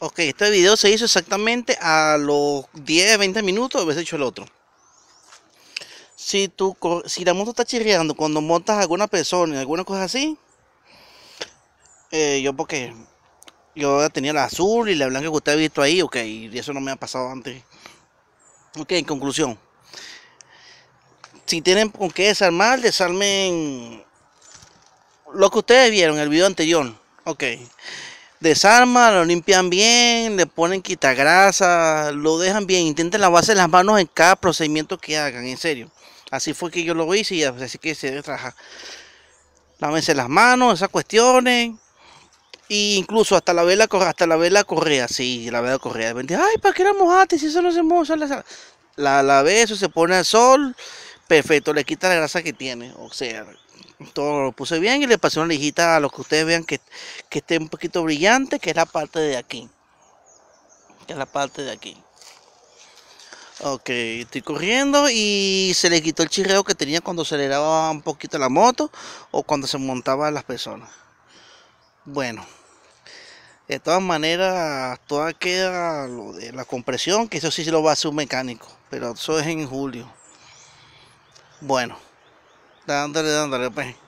Ok, este video se hizo exactamente a los 10, 20 minutos, haberse hecho el otro. Si, tu, si la moto está chirriando cuando montas a alguna persona, y alguna cosa así, eh, yo porque yo tenía la azul y la blanca que usted ha visto ahí, ok, y eso no me ha pasado antes. Ok, en conclusión, si tienen con qué desarmar, desarmen lo que ustedes vieron en el video anterior, ok desarma lo limpian bien, le ponen quitagrasa, lo dejan bien, intenten lavarse las manos en cada procedimiento que hagan, en serio. Así fue que yo lo hice y así que se debe trabajar. Lávense las manos, esas cuestiones. E incluso hasta la vela hasta la vela correa, sí, la vela correa. ay, ¿para qué la mojate? si eso no se moja? La, la, se pone al sol Perfecto, le quita la grasa que tiene. O sea, todo lo puse bien y le pasé una lijita a los que ustedes vean que, que esté un poquito brillante, que es la parte de aquí. Que es la parte de aquí. Ok, estoy corriendo y se le quitó el chirreo que tenía cuando aceleraba un poquito la moto o cuando se montaba las personas. Bueno, de todas maneras, toda queda lo de la compresión, que eso sí se lo va a hacer un mecánico, pero eso es en julio. Bueno, dándole, dándole, pues.